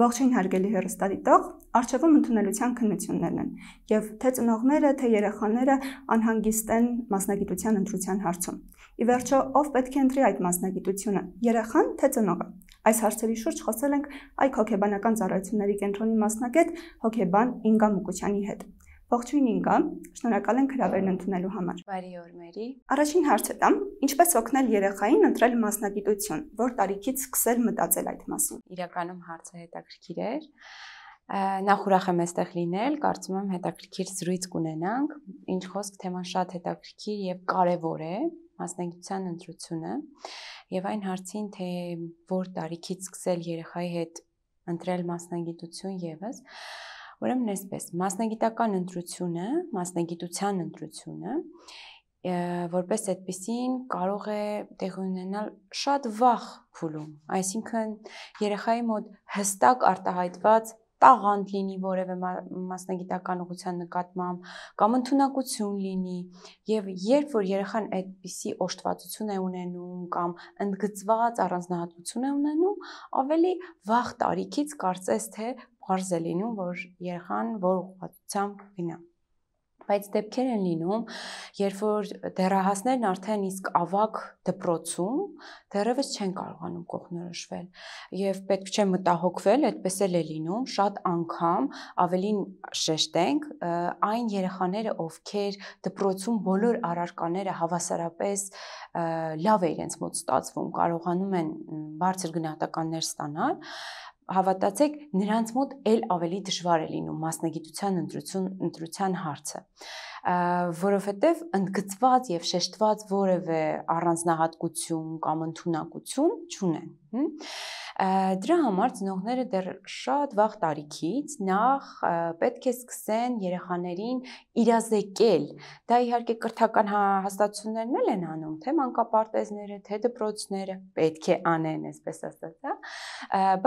Ողջույն հարգելի հերոստատիտող, արժևում ընդունելության քննություններն են եւ թե ծնողները, թե երեխաները անհանգիստ են մասնագիտության ընտրության հարցում։ Ի վերջո, ով պետք է ընտրի այդ մասնագիտությունը՝ երեխան թե ծնողը։ Այս հարցերի շուրջ խոսել ենք Այք հոգեբանական ծառայությունների կենտրոնի մասնագետ հոգեբան Ինգա Մուկուչյանի հետ։ Ողջույն Ինգա, շնորհակալ ենք հրավերն ընդունելու համար։ Բարի օր, Մերի։ Առաջին հարցը տամ, ինչպես օգնել երեխային ընտրել մասնագիտություն, որ տարիքից սկսել մտածել այդ մասին։ Իրականում հարցը հետաքրքիր էր։ Նախ ուրախ եմ այստեղ լինել, կարծում եմ հետաքրքիր զրույց կունենանք։ Ինչ խոսք թեման շատ հետաքրքիր եւ կարեւոր է մասնագիտության ընտրությունը եւ այն հարցին թե որ տարիքից սկսել երեխայի հետ ընտրել մասնագիտություն եւս Ուրեմն այսպես, մասնագիտական ընտրությունը, մասնագիտության ընտրությունը որպես այդպեսին կարող է տեղի ունենալ շատ վաղ փուլում, այսինքն երեխայի մոտ հստակ արտահայտված տաղանդ լինի որևէ մասնագիտական ուղղության նկատմամբ կամ ընդունակություն լինի եւ երբ որ երեխան այդպիսի օժտվածություն է ունենում կամ ընդգծված առանձնահատկություն է ունենում ավելի վաղ տարիքից կարծես թե պարզ է լինում, որ երեխան որ ուղղությամբ գնա բայց դեպքեր են լինում, երբ որ դերահասներն արդեն իսկ ավակ դպրոցում դեռևս չեն կարողանում կողնորոշվել եւ պետք չէ մտահոգվել, այդպես էլ է լինում, շատ անգամ ավելին շեշտենք այն երեխաները, ովքեր դպրոցում բոլոր առարկաները հավասարապես լավ է իրենց մոտ ստացվում, կարողանում են բարձր գնահատականներ ստանալ, հավատացեք, նրանց մոտ ել ավելի դժվար է լինում մասնագիտության ընտրություն ընտրության հարցը որովհետև ընդգծված եւ շեշտված որևէ առանձնահատկություն կամ ընդունակություն չունեն։ Դրա համար ծնողները դեռ շատ վաղ տարիքից նախ պետք է սկսեն երեխաներին իրազեկել։ Դա իհարկե կրթական հա-, հաստատություններն էլ են անում, թե մանկապարտեզները, թե դպրոցները պետք է անեն, այսպես ասած, հա։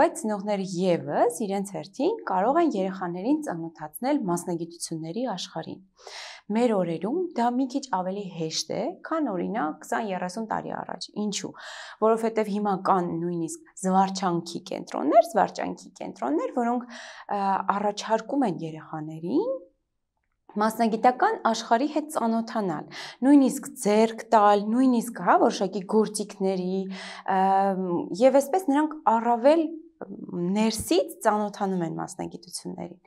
Բայց ծնողները եւս իրենց հերթին կարող են երեխաներին ծանոթացնել մասնագիտությունների աշխարհին։ Մեր օրերում դա մի քիչ ավելի հեշտ է, քան օրինակ 20-30 տարի առաջ։ Ինչու՞։ Որովհետև հիմա կան նույնիսկ զվարճանքի կենտրոններ, զվարճանքի կենտրոններ, որոնք առաջարկում են երեխաներին մասնագիտական աշխարհի հետ ծանոթանալ նույնիսկ ձերք տալ նույնիսկ հա որոշակի գործիքների եւ այսպես նրանք առավել ներսից ծանոթանում են մասնագիտություններին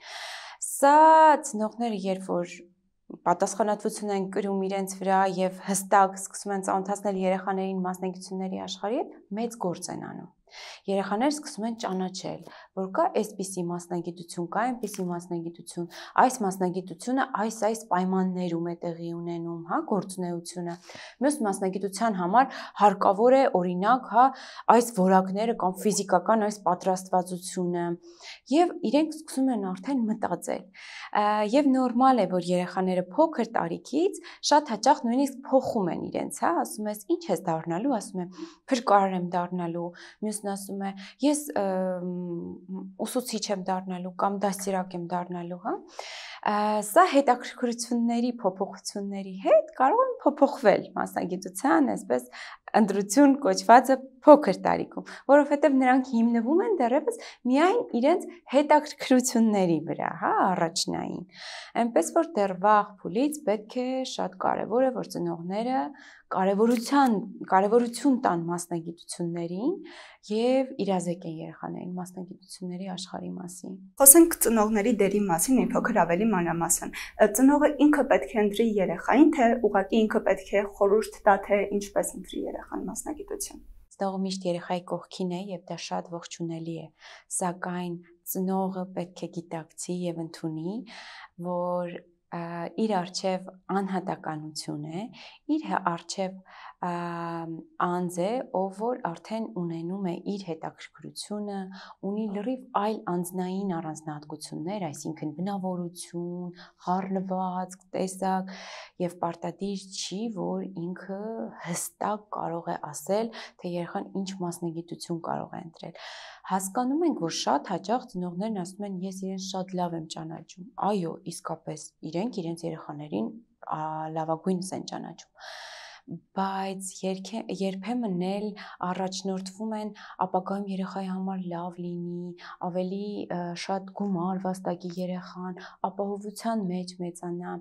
սա ծնողները երբ որ պատասխանատվություն են կրում իրենց վրա եւ հստակ սկսում են ծանոթացնել երեխաներին մասնագիտությունների աշխարհի հետ, մեծ գործ են անում։ Երեխաները սկսում են ճանաչել, որ կա այսպիսի մասնագիտություն, կա այնպիսի մասնագիտություն, այս մասնագիտությունը այս այս պայմաններում է տեղի ունենում, հա, գործունեությունը։ Մյուս մասնագիտության համար հարկավոր է օրինակ, հա, այս ворակները կամ ֆիզիկական այս պատրաստվածությունը եւ իրենք սկսում են արդեն մտածել։ Եվ նորմալ է, որ երեխաները փոքր տարիքից շատ հաճախ նույնիսկ փոխում են իրենց, հա, ասում ես, ի՞նչ ես դառնալու, ասում եմ, փրկարար եմ դառնալու։ Մյուս ինքն ասում է ես ուսուցիչ եմ դառնալու կամ դասիրակ եմ դառնալու, հա։ Սա հետաքրքրությունների փոփոխությունների հետ կարող են փոփոխվել մասնագիտության, այսպես ընդրություն կոչվածը փոքր տարիքում, որովհետև նրանք հիմնվում են դեռևս միայն իրենց հետաքրքրությունների վրա, հա, առաջնային։ Այնպես որ դեռ վաղ փուլից պետք է շատ կարևոր է որ ծնողները կարևորության կարևորություն տան մասնագիտություններին եւ իրազեկեն երեխաներին մասնագիտությունների աշխարհի մասին։ Խոսենք ծնողների դերի մասին մի փոքր ավելի մանրամասն։ Ծնողը ինքը պետք է ընտրի երեխային, թե ուղղակի ինքը պետք է խորհուրդ տա, թե ինչպես ընտրի երեխան մասնագիտություն։ Ծնողը միշտ երեխայի կողքին է եւ դա շատ ողջունելի է, սակայն ծնողը պետք է գիտակցի եւ ընդունի, որ իր արչև անհատականություն է, իր արչև անձ է, ով որ արդեն ունենում է իր հետաքրքրությունը, ունի լրիվ այլ անձնային առանձնահատկություններ, այսինքն բնավորություն, խառնվածք, տեսակ եւ պարտադիր չի, որ ինքը հստակ կարող է ասել, թե երբան ինչ մասնագիտություն կարող է ընտրել։ Հասկանում ենք, որ շատ հաճախ ծնողներն ասում են, ես իրեն շատ լավ եմ ճանաչում։ Այո, իսկապես, իրենք իրենց երեխաներին լավագույնս են ճանաչում բայց երբեմն էլ առաջնորդվում են ապագայում երեխայի համար լավ լինի, ավելի շատ գումար վաստակի երեխան, ապահովության մեջ մեծանա,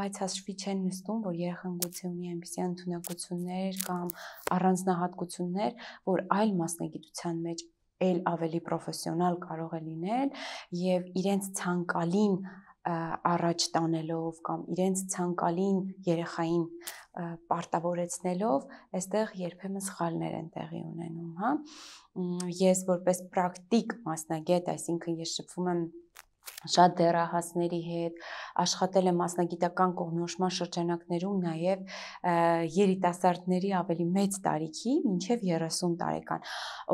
բայց հաշվի չեն նստում, որ երեխան գուցե ունի այնպիսի ընդունակություններ կամ առանձնահատկություններ, որ այլ մասնագիտության մեջ էլ ավելի պրոֆեսիոնալ կարող է լինել եւ իրենց ցանկալին առաջ տանելով կամ իրենց ցանկալին երեխային պարտավորեցնելով, այստեղ երբեմն սխալներ են տեղի ունենում, հա։ Ես որպես պրակտիկ մասնագետ, այսինքն ես շփվում եմ շատ դերահասների հետ, աշխատել եմ մասնագիտական կողմնորոշման շրջանակներում նաև երիտասարդների ավելի մեծ տարիքի, մինչև 30 տարեկան,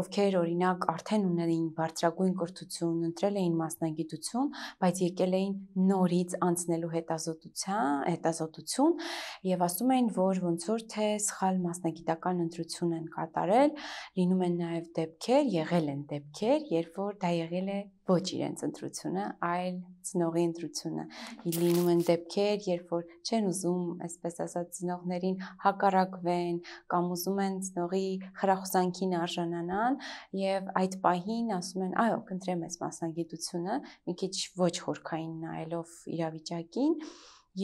ովքեր օրինակ արդեն ունեին բարձրագույն կրթություն, ընտրել էին մասնագիտություն, բայց եկել էին նորից անցնելու հետազոտության, հետազոտություն եւ ասում էին, որ ոնց որ թե սխալ մասնագիտական ընտրություն են կատարել, լինում են նաև դեպքեր, եղել են դեպքեր, երբ որ դա եղել է ոչ իրենց ընտրությունը, այլ ծնողի ընտրությունը։ Լինում են դեպքեր, երբ որ չեն ուզում, այսպես ասած, ծնողներին հակառակվեն կամ ուզում են ծնողի խրախուսանքին արժանանան եւ այդ պահին ասում են, այո, կընտրեմ այս մասնագիտությունը, մի քիչ ոչ խորքային նայելով իրավիճակին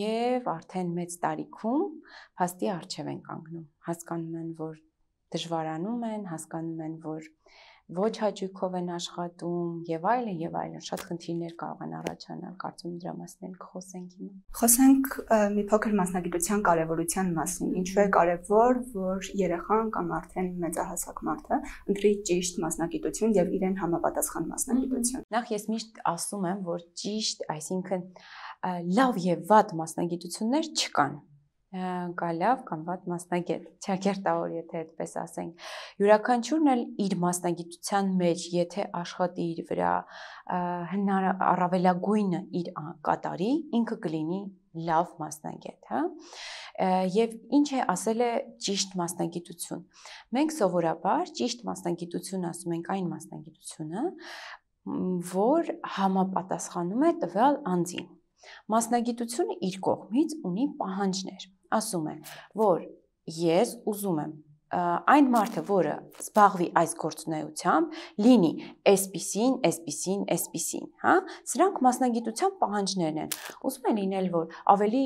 եւ արդեն մեծ տարիքում փաստի արժեվ են կանգնում։ Հասկանում են, որ դժվարանում են, հասկանում են, որ ոչ հաճույքով են աշխատում եւ այլն եւ այլն շատ խնդիրներ կարող են առաջանալ կարծում եմ դրա մասին էլ կխոսենք հիմա խոսենք մի փոքր մասնագիտության կարեւորության մասին ինչու է կարեւոր որ երեխան կամ արդեն մեծահասակ մարդը ընտրի ճիշտ մասնագիտություն եւ իրեն համապատասխան մասնագիտություն նախ ես միշտ ասում եմ որ ճիշտ այսինքն լավ եւ վատ մասնագիտություններ չկան գալավ կամ ված մասնագետ ճակերտավոր եթե այդպես ասենք յուրաքանչյուրն էլ իր մասնագիտության մեջ եթե աշխատի իր վրա հնար առավելագույնը իր կատարի ինքը կլինի լավ մասնագետ, հա։ Եվ ինչ է ասել է ճիշտ մասնագիտություն։ Մենք սովորաբար ճիշտ մասնագիտություն ասում ենք այն մասնագիտությունը, որ համապատասխանում է տվյալ անձին Մասնագիտությունը իր կողմից ունի պահանջներ։ Ասում է, որ ես ուզում եմ այն մարդը, որը զբաղվի այս գործունեությամբ, լինի այսպիսին, այսպիսին, այսպիսին, հա? Սրանք մասնագիտության պահանջներն են։ Ուզում են լինել, որ ավելի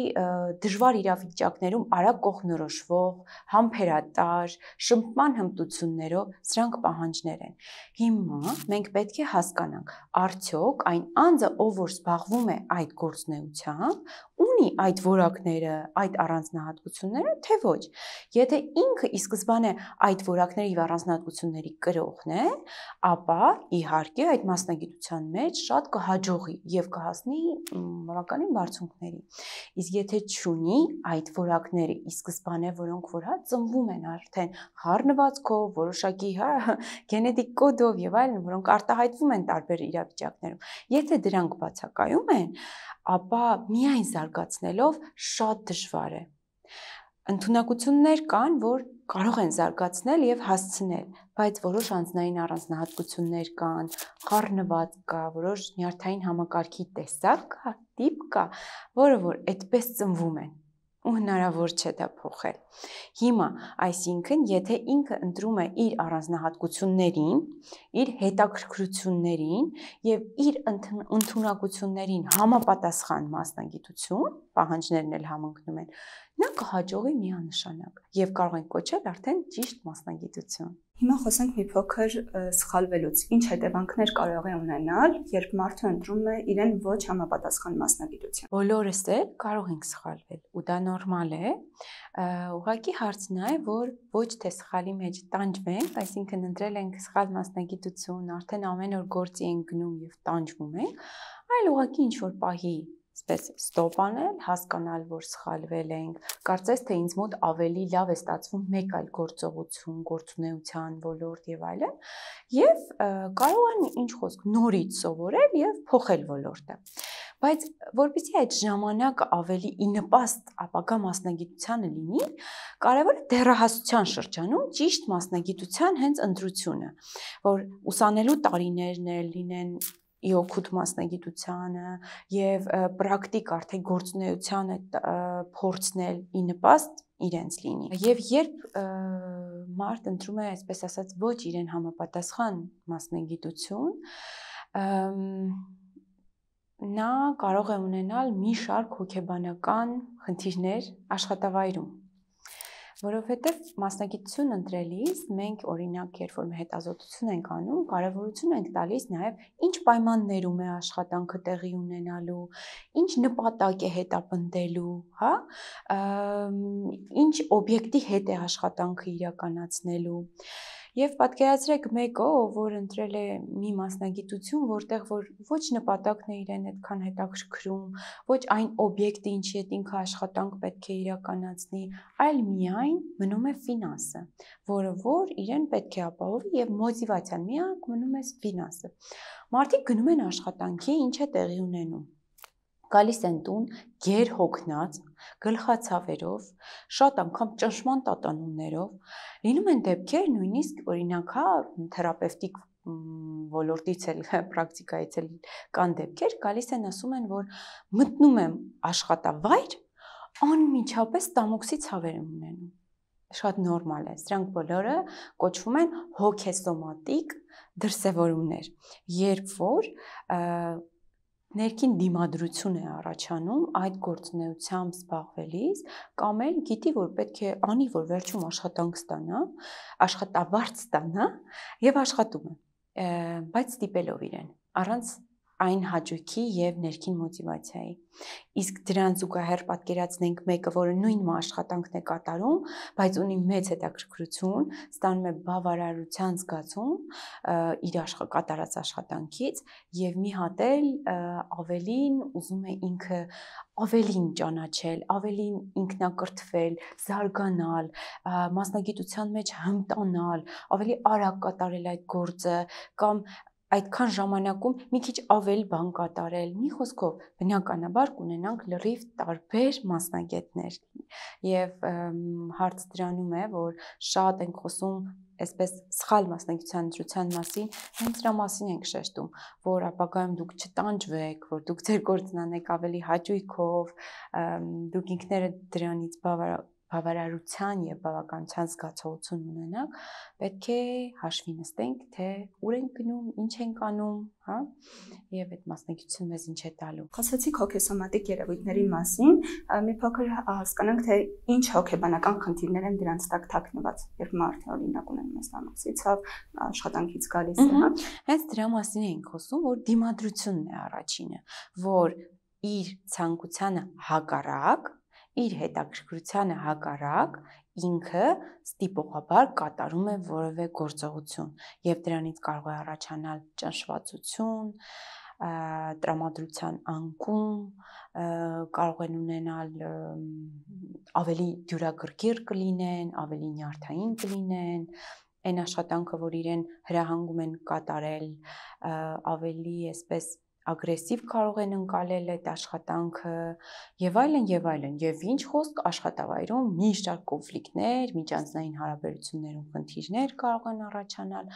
դժվար իրավիճակներում արագ կողնորոշվող, համբերատար, շփման հմտություններով սրանք պահանջներ են։ Հիմա մենք պետք է հասկանանք, արդյոք այն անձը, ով որ զբաղվում է այդ գործունեությամբ, ունի այդ ворակները, այդ առանձնահատկությունները, թե ոչ։ Եթե ինքը ի սկզբանե այդ ворակների եւ առանձնահատկությունների կրողն է, ապա իհարկե այդ մասնագիտության մեջ շատ կհաջողի եւ կհասնի բավականին բարձունքների։ Իսկ եթե չունի այդ ворակները ի սկզբանե, որոնք որ հա ծնվում են արդեն խառնվածքով, որոշակի հա գենետիկ կոդով եւ այլն, որոնք արտահայտվում են տարբեր իրավիճակներում։ Եթե դրանք բացակայում են, ապա միայն զարգացնելով շատ դժվար է։ Ընտունակություններ կան, որ կարող են զարգացնել եւ հասցնել, բայց որոշ անձնային առանձնահատկություններ կան, խառնված կա, որոշ նյարդային համակարգի տեսակ կա, տիպ կա, որը որ այդպես ծնվում են։ որ ու հնարավոր չէ դա փոխել։ Հիմա, այսինքն, եթե ինքը ընտրում է իր առանձնահատկություններին, իր հետաքրքրություններին եւ իր ընդունակություններին համապատասխան մասնագիտություն, պահանջներն էլ համընկնում են, նա կհաջողի միանշանակ եւ կարող են կոչել արդեն ճիշտ մասնագիտություն։ Հիմա խոսենք մի փոքր սխալվելուց։ Ինչ հետևանքներ կարող է ունենալ, երբ մարդը ընտրում է իրեն ոչ համապատասխան մասնագիտություն։ Բոլորս էլ կարող ենք սխալվել, ու դա նորմալ է։ Ուղղակի հարցն է, որ ոչ թե սխալի մեջ տանջվենք, այսինքն ընտրել ենք սխալ մասնագիտություն, արդեն ամեն օր գործի ենք գնում եւ տանջվում ենք, այլ ուղղակի ինչ որ պահի սպես ստոպ անել, հասկանալ, որ սխալվել ենք։ Կարծես թե ինձ մոտ ավելի լավ է ստացվում մեկ այլ գործողություն, գործունեության ոլորտ եւ այլն, եւ կարող են ինչ խոսք նորից սովորել եւ փոխել ոլորտը։ Բայց որpիսի այդ ժամանակը ավելի ինպաստ ապագա մասնագիտությանը լինի, կարևոր է դեռահասության շրջանում ճիշտ մասնագիտության հենց ընտրությունը, որ ուսանելու տարիներն էլ լինեն յոգուտ մասնագիտությանը եւ պրակտիկ արդեն գործունեության այդ փորձնել ի նպաստ իրենց լինի։ Եվ երբ մարդ ընտրում է, այսպես ասած, ոչ իրեն համապատասխան մասնագիտություն, նա կարող է ունենալ մի շարք հոգեբանական խնդիրներ աշխատավայրում որովհետև մասնագիտություն ընտրելիս մենք օրինակ երբ որ հետազոտություն ենք անում, կարևորություն ենք տալիս նաև ինչ պայմաններում է աշխատանքը տեղի ունենալու, ինչ նպատակ է հետապնդելու, հա? ինչ օբյեկտի հետ է աշխատանքը իրականացնելու։ Եվ պատկերացրեք մեկը, որ ընտրել է մի մասնագիտություն, որտեղ որ ոչ նպատակն է իրեն այդքան հետաքրքրում, ոչ այն օբյեկտը, ինչի հետ ինքը աշխատանք պետք է իրականացնի, այլ միայն մնում է ֆինանսը, որը որ իրեն պետք է ապահովի եւ մոտիվացիան միակ մնում է ֆինանսը։ Մարդիկ գնում են աշխատանքի, ինչ է տեղի ունենում գալիս են տուն ģեր հոգնած, գլխացավերով, շատ անգամ ճնշման տատանումներով։ Լինում են դեպքեր նույնիսկ օրինակ հա թերապևտիկ ոլորտից էլ հա, պրակտիկայից էլ կան դեպքեր, գալիս են ասում են, որ մտնում եմ աշխատավայր, անմիջապես տամոքսի ցավեր եմ ունենում։ Շատ նորմալ է։ Սրանք բոլորը կոչվում են հոգեսոմատիկ դրսևորումներ, երբ որ և, ներքին դիմադրություն է առաջանում այդ գործունեությամբ զբաղվելիս կամ էլ գիտի որ պետք է անի որ վերջում աշխատանք ստանա, աշխատավարձ ստանա եւ աշխատում է, բայց ստիպելով իրեն առանց այն հաճույքի եւ ներքին մոտիվացիայի։ Իսկ դրան զուգահեռ պատկերացնենք մեկը, որը նույնම աշխատանքն է կատարում, բայց ունի մեծ հետաքրքրություն, ստանում է բավարարության զգացում իր աշխ, կատարած աշխատանքից եւ մի հատել ավելին ուզում է ինքը ավելին ճանաչել, ավելին ինքնակրթվել, զարգանալ, մասնագիտության մեջ հմտանալ, ավելի արագ կատարել այդ գործը կամ այդքան ժամանակում մի քիչ ավել բան կատարել։ Մի խոսքով, բնականաբար կունենանք լրիվ տարբեր մասնագետներ։ Եվ հարց դրանում է, որ շատ ենք խոսում այսպես սխալ մասնագիտության ընտրության մասին, հենց դրա մասին ենք շեշտում, որ ապագայում դուք չտանջվեք, որ դուք ձեր գործն անեք ավելի հաճույքով, դուք ինքները դրանից բավարար բավարարության եւ բավականության զգացողություն ունենանք, պետք է հաշվի նստենք, թե ուր ենք գնում, ինչ ենք անում, հա? Եվ այդ մասնակցությունը մեզ ինչ է տալու։ Խոսեցիք հոգեսոմատիկ երևույթների մասին, մի փոքր հասկանանք, թե ինչ հոգեբանական խնդիրներ են դրանց տակ թաքնված, երբ մարդը օրինակ ունեն մեստանոցիցավ, աշխատանքից գալիս է, հա։ Հենց դրա մասին ենք խոսում, որ դիմադրությունն է առաջինը, որ իր ցանկությանը հակառակ իր հետաքրքրությանը հակառակ ինքը ստիպողաբար կատարում է որևէ գործողություն եւ դրանից կարող է առաջանալ ճնշվածություն, տրամադրության անկում, կարող են ունենալ ավելի դյուրագրգիռ կլինեն, ավելի նյարդային կլինեն, այն աշխատանքը, որ իրեն հրահանգում են կատարել, ավելի այսպես ագրեսիվ կարող են ընկալել այդ աշխատանքը եւ այլն եւ այլն եւ ինչ խոսք աշխատավայրում մի շարք կոնֆլիկտներ, միջանձնային հարաբերություններում խնդիրներ կարող են առաջանալ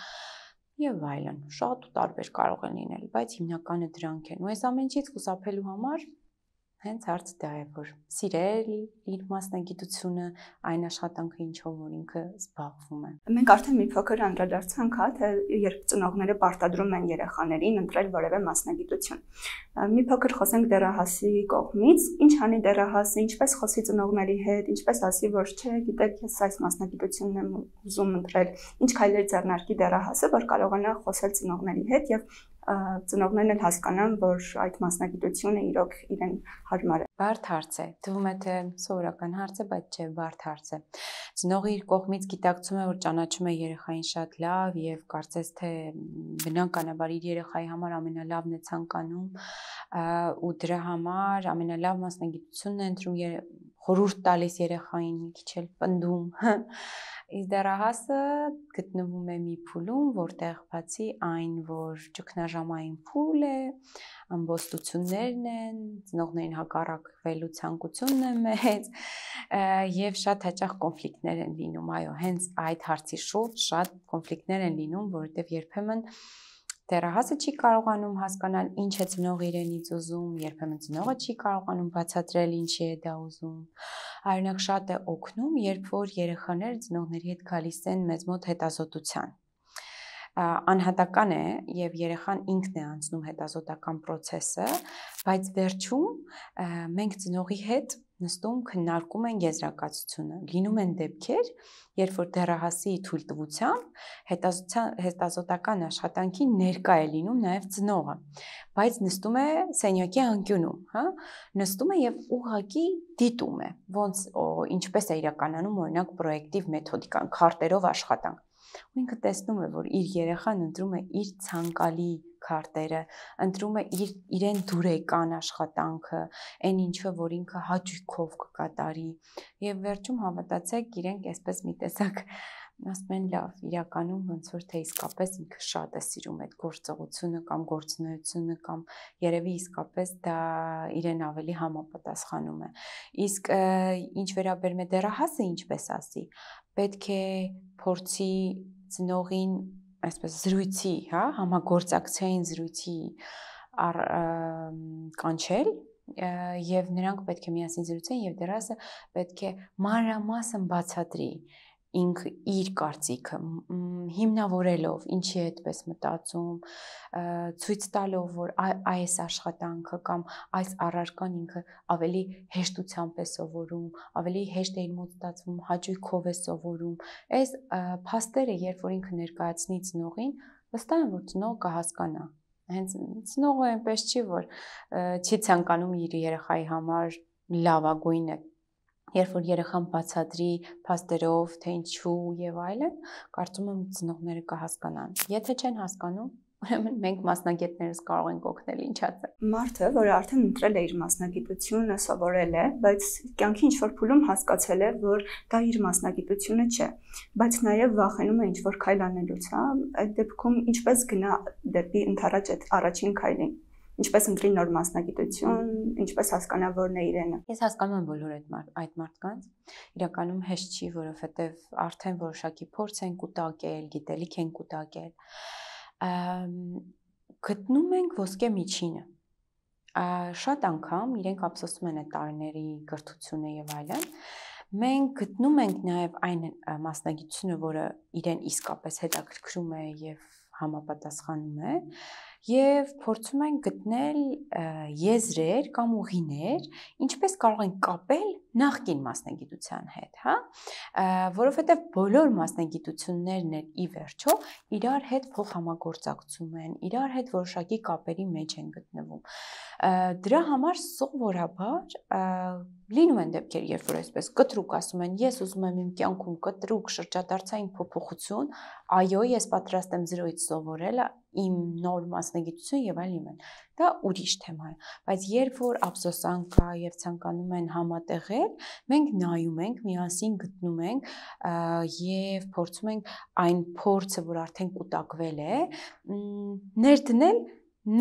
եւ այլն շատ ու տարբեր կարող են լինել, բայց հիմնականը դրանք են։ Ու այս ամենից խուսափելու համար Հենց հարց դա է, որ սիրել իր մասնագիտությունը, այն աշխատանքը, ինչով որ ինքը զբաղվում է։ Մենք արդեն մի փոքր անդրադարձանք, հա, թե երբ ծնողները պարտադրում են երեխաներին ընտրել որևէ մասնագիտություն։ Մի փոքր խոսենք դերահասի կողմից, ինչ անի դերահասը, ինչպես խոսի ծնողների հետ, ինչպես ասի, որ չէ, գիտեք, ես այս մասնագիտությունն եմ ուզում ընտրել, ինչ քայլեր ձեռնարկի դերահասը, որ կարողանա խոսել ծնողների հետ եւ ծնողներն էլ հասկանան, որ այդ մասնագիտությունը իրոք իրեն հարմար է։ Բարդ հարց է։ Թվում է թե սովորական հարց է, բայց չէ, բարդ հարց է։ Ծնողը իր կողմից գիտակցում է, որ ճանաչում է երեխային շատ լավ եւ կարծես թե բնականաբար իր երեխայի համար ամենալավն է ցանկանում ու դրա համար ամենալավ մասնագիտությունն է ընտրում խորուրդ տալիս երեխային մի քիչ էլ պնդում։ Իսկ դեռահասը գտնվում է մի փուլում, որտեղ բացի այն, որ ճգնաժամային փուլ է, ամբոստություններն են, ծնողներին հակառակ վելու ցանկությունն է մեծ, եւ շատ հաճախ կոնֆլիկտներ են լինում, այո, հենց այդ հարցի շուրջ շատ կոնֆլիկտներ են լինում, որովհետեւ երբեմն երբ Տերահասը չի կարողանում հասկանալ ինչ է ծնող իրենից ուզում, երբեմն ծնողը չի կարողանում բացատրել ինչի է դա ուզում։ Այօնակ շատ է օգնում, երբ որ երեխաները ծնողների հետ գալիս են մեզ մոտ հետազոտության անհատական է եւ երեխան ինքն է անցնում հետազոտական process-ը, բայց վերջում մենք ծնողի հետ նստում քննարկում են եզրակացությունը։ Լինում են դեպքեր, երբ որ դեռահասի թույլտվությամբ հետազոտական հետազոտական աշխատանքի ներկա է լինում նաև ծնողը, բայց նստում է սենյակի անկյունում, հա, նստում է եւ ուղակի դիտում է, ոնց ինչպես է իրականանում օրինակ պրոյեկտիվ մեթոդիկան, քարտերով աշխատանք ու ինքը տեսնում է, որ իր երեխան ընտրում է իր ցանկալի քարտերը, ընտրում է իր իրեն դուրեկան աշխատանքը, այն ինչը, որ ինքը հաճույքով կկատարի։ Եվ վերջում հավատացեք, իրենք այսպես մի տեսակ ասում են լավ, իրականում ոնց որ թե իսկապես ինքը շատ է սիրում այդ գործողությունը կամ գործունեությունը կամ երևի իսկապես դա իրեն ավելի համապատասխանում է։ Իսկ ինչ վերաբերում է դերահասը, ինչպես ասի, պետք է փորձի ծնողին այսպես զրույցի, հա, համագործակցային զրույցի ար, կանչել եւ նրանք պետք է միասին զրուցեն եւ դերասը պետք է մանրամասն բացատրի ինք իր կարծիքը հիմնավորելով ինչի է այդպես մտածում ցույց տալով որ այս աշխատանքը կամ այս առարկան ինքը ավելի հեշտությամբ է սովորում ավելի հեշտ է իր մոտ ստացվում հաճույքով է սովորում այս փաստերը երբ որ ինքը ներկայացնի ծնողին վստահ եմ որ ծնողը կհասկանա հենց ծնողը այնպես չի որ չի ցանկանում իր երեխայի համար լավագույնը երբ որ երեխան բացադրի փաստերով, թե ինչու եւ այլն, կարծում եմ ծնողները կհասկանան։ Եթե չեն հասկանում, Ուրեմն մենք մասնագետներս կարող ենք օգնել ինչացը։ Մարդը, որը արդեն ընտրել է իր մասնագիտությունը, սովորել է, բայց կյանքի ինչ-որ փուլում հասկացել է, որ դա իր մասնագիտությունը չէ, բայց նաև վախենում է ինչ-որ քայլ անելուց, հա, այդ դեպքում ինչպես գնա դեպի ընդառաջ այդ առաջին քայլին ինչպես ընտրի նոր մասնագիտություն, ինչպես հասկանա որն է իրենը։ Ես հասկանում եմ բոլոր այդ մարդ այդ մարդկանց։ Իրականում հեշտ չի, որովհետև արդեն որոշակի փորձ են կուտակել, գիտելիք են կուտակել։ Գտնում ենք ոսկե միջինը։ Շատ անգամ իրենք ափսոսում են այդ տարիների գրթությունը եւ այլն մենք գտնում ենք նաև այն մասնագիտությունը, որը իրեն իսկապես հետաքրքրում է եւ համապատասխանում է եւ փորձում ենք գտնել եզրեր կամ ուղիներ, ինչպես կարող են կապել նախկին մասնագիտության հետ, հա? Որովհետեւ բոլոր մասնագիտություններն են ի վերջո իրար հետ փոխհամագործակցում են, իրար հետ որոշակի կապերի մեջ են գտնվում։ Դրա համար սովորաբար լինում են դեպքեր, երբ որ այսպես կտրուկ ասում են, ես ուզում եմ իմ կյանքում կտրուկ շրջադարձային փոփոխություն, այո, ես պատրաստ եմ 0-ից սովորել, իմ նոր մասնագիտություն եւ այլն են։ Դա ուրիշ թեմա է, բայց երբ որ ափսոսան կա եւ ցանկանում են համատեղել, մենք նայում ենք, միասին գտնում ենք եւ փորձում ենք այն փորձը, որ արդեն կուտակվել է, ներդնել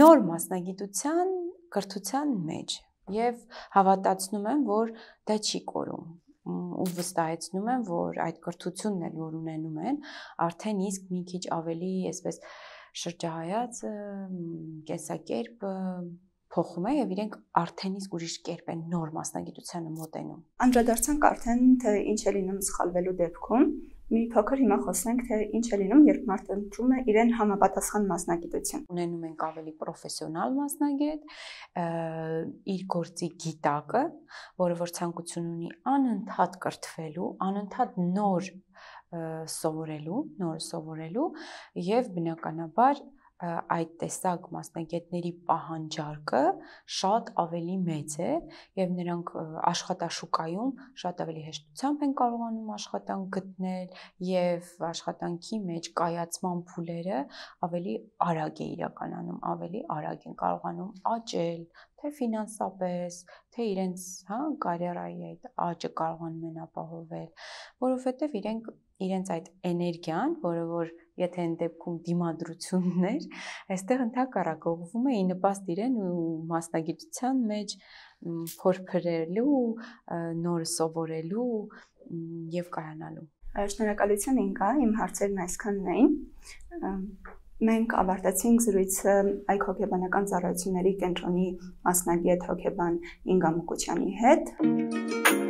նոր մասնագիտության կրթության մեջ եւ հավատացնում եմ, որ դա չի կորում ու վստահեցնում եմ, որ այդ կրթությունն էլ որ ունենում են, արդեն իսկ մի քիչ ավելի, այսպես շրջահայացը, կեսակերպը փոխում է եւ իրենք արդեն իսկ ուրիշ կերպ են նոր մասնագիտությանը մոտենում։ Անդրադարձանք արդեն թե ինչ է լինում սխալվելու դեպքում։ Մի փոքր հիմա խոսենք թե ինչ է լինում, երբ մարդը ընտրում է իրեն համապատասխան մասնագիտություն։ Ունենում ենք ավելի պրոֆեսիոնալ մասնագետ, իր գործի գիտակը, որը որ ցանկություն ունի անընդհատ կրթվելու, անընդհատ նոր սովորելու, նոր սովորելու եւ բնականաբար այդ տեսակ մասնագետների պահանջարկը շատ ավելի մեծ է եւ նրանք աշխատաշուկայում շատ ավելի հեշտությամբ են կարողանում աշխատանք գտնել եւ աշխատանքի մեջ կայացման փուլերը ավելի արագ է իրականանում, ավելի արագ են կարողանում աճել, թե ֆինանսապես, թե իրենց, հա, կարիերայի այդ աճը կարողանում են ապահովել, որովհետեւ իրենք իրենց այդ էներգիան, որը որ եթե այն դեպքում դիմադրություններ, այստեղ ընդհակառակողվում էի նպաստ իրեն ու մասնագիտության մեջ փորփրելու, նոր սովորելու եւ կայանալու։ Շնորհակալություն ինքա, իմ հարցերն այսքանն էին։ Մենք ավարտեցինք զրույցը Այք հոգեբանական ծառայությունների կենտրոնի մասնագետ հոգեբան Ինգա Մուկուչյանի հետ։ Մ